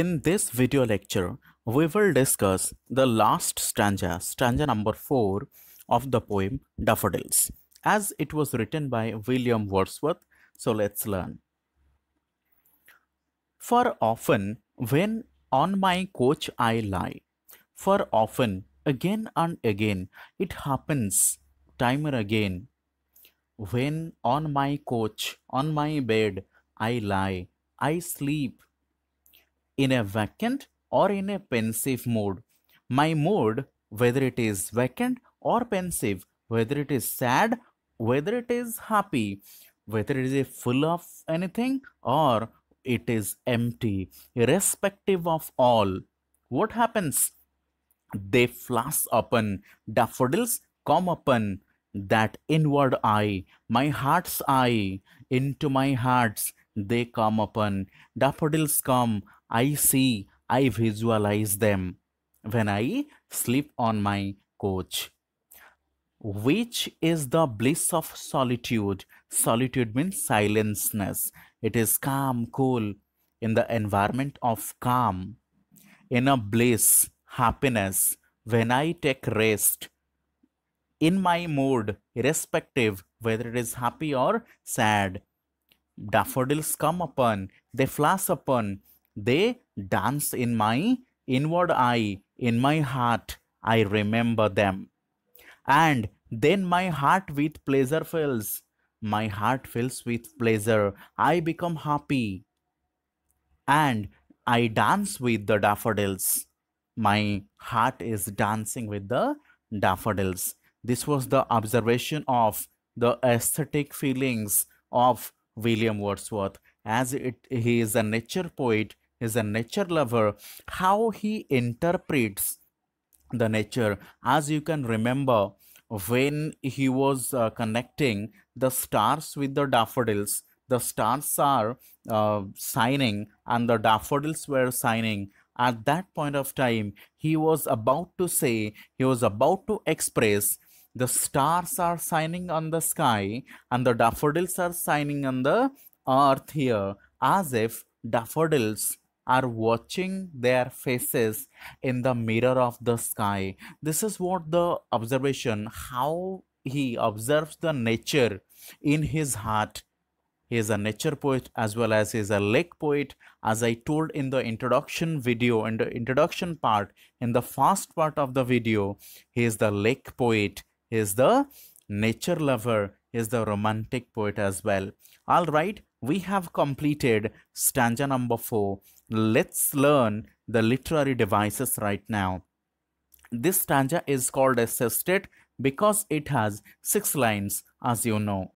In this video lecture, we will discuss the last stanza, stanza number 4 of the poem Daffodils, as it was written by William Wordsworth. So let's learn. For often, when on my couch I lie, for often, again and again, it happens, time and again. When on my couch, on my bed, I lie, I sleep, in a vacant or in a pensive mood, My mood, whether it is vacant or pensive, whether it is sad, whether it is happy, whether it is full of anything or it is empty, irrespective of all. What happens? They flash upon, daffodils come upon that inward eye, my heart's eye, into my hearts they come upon. Daffodils come, I see, I visualize them when I sleep on my couch. Which is the bliss of solitude? Solitude means silenceness. It is calm, cool, in the environment of calm, in a bliss, happiness, when I take rest, in my mood, irrespective whether it is happy or sad. Daffodils come upon, they flash upon, they dance in my inward eye, in my heart. I remember them. And then my heart with pleasure fills. My heart fills with pleasure. I become happy. And I dance with the daffodils. My heart is dancing with the daffodils. This was the observation of the aesthetic feelings of William Wordsworth. As it, he is a nature poet, is a nature lover, how he interprets the nature. As you can remember, when he was uh, connecting the stars with the daffodils, the stars are uh, signing and the daffodils were signing. At that point of time, he was about to say, he was about to express the stars are signing on the sky and the daffodils are signing on the earth here as if daffodils are watching their faces in the mirror of the sky. This is what the observation, how he observes the nature in his heart. He is a nature poet as well as he is a lake poet. As I told in the introduction video, in the introduction part, in the first part of the video, he is the lake poet. He is the nature lover. He is the romantic poet as well. All right we have completed stanza number 4. Let's learn the literary devices right now. This stanza is called a sestet because it has 6 lines as you know.